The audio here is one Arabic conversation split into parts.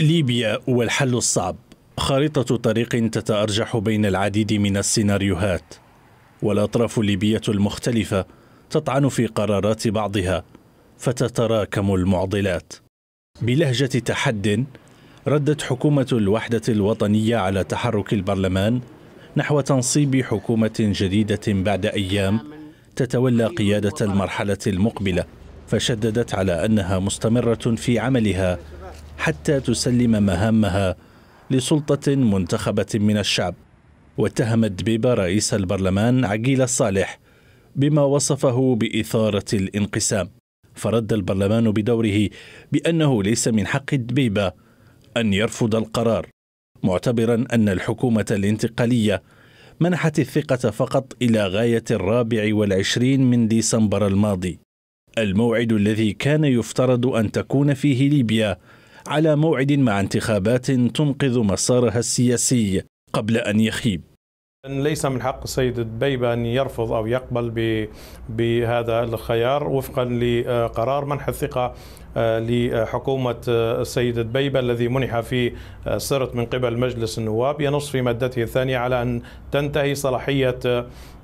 ليبيا والحل الصعب خارطة طريق تتأرجح بين العديد من السيناريوهات والأطراف الليبية المختلفة تطعن في قرارات بعضها فتتراكم المعضلات بلهجة تحد ردت حكومة الوحدة الوطنية على تحرك البرلمان نحو تنصيب حكومة جديدة بعد أيام تتولى قيادة المرحلة المقبلة فشددت على أنها مستمرة في عملها حتى تسلم مهامها لسلطة منتخبة من الشعب واتهمت بيبا رئيس البرلمان عقيل الصالح بما وصفه بإثارة الانقسام فرد البرلمان بدوره بأنه ليس من حق دبيبة أن يرفض القرار معتبرا أن الحكومة الانتقالية منحت الثقة فقط إلى غاية الرابع والعشرين من ديسمبر الماضي الموعد الذي كان يفترض أن تكون فيه ليبيا على موعد مع انتخابات تنقذ مسارها السياسي قبل ان يخيب ليس من حق السيد دبيبه أن يرفض أو يقبل بهذا الخيار وفقا لقرار منح الثقة آه، لحكومة السيد آه، دبيبه الذي منح في آه، صرت من قبل مجلس النواب ينص في مادته الثانية على أن تنتهي صلاحية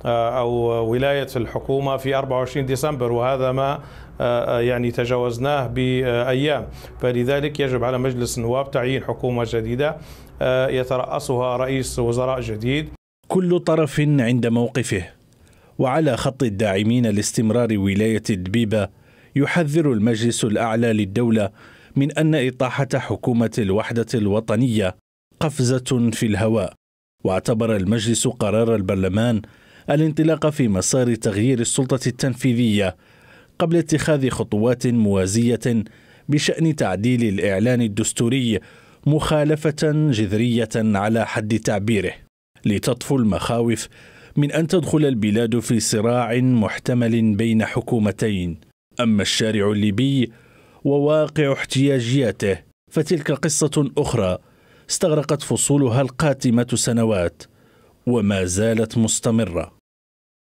أو ولاية الحكومة في 24 ديسمبر وهذا ما يعني تجاوزناه بأيام فلذلك يجب على مجلس النواب تعيين حكومة جديدة يترأسها رئيس وزراء جديد كل طرف عند موقفه وعلى خط الداعمين لاستمرار ولايه دبيبه يحذر المجلس الاعلى للدوله من ان اطاحه حكومه الوحده الوطنيه قفزه في الهواء واعتبر المجلس قرار البرلمان الانطلاق في مسار تغيير السلطه التنفيذيه قبل اتخاذ خطوات موازيه بشان تعديل الاعلان الدستوري مخالفه جذريه على حد تعبيره لتطفو المخاوف من أن تدخل البلاد في صراع محتمل بين حكومتين أما الشارع الليبي وواقع احتياجياته فتلك قصة أخرى استغرقت فصولها القاتمة سنوات وما زالت مستمره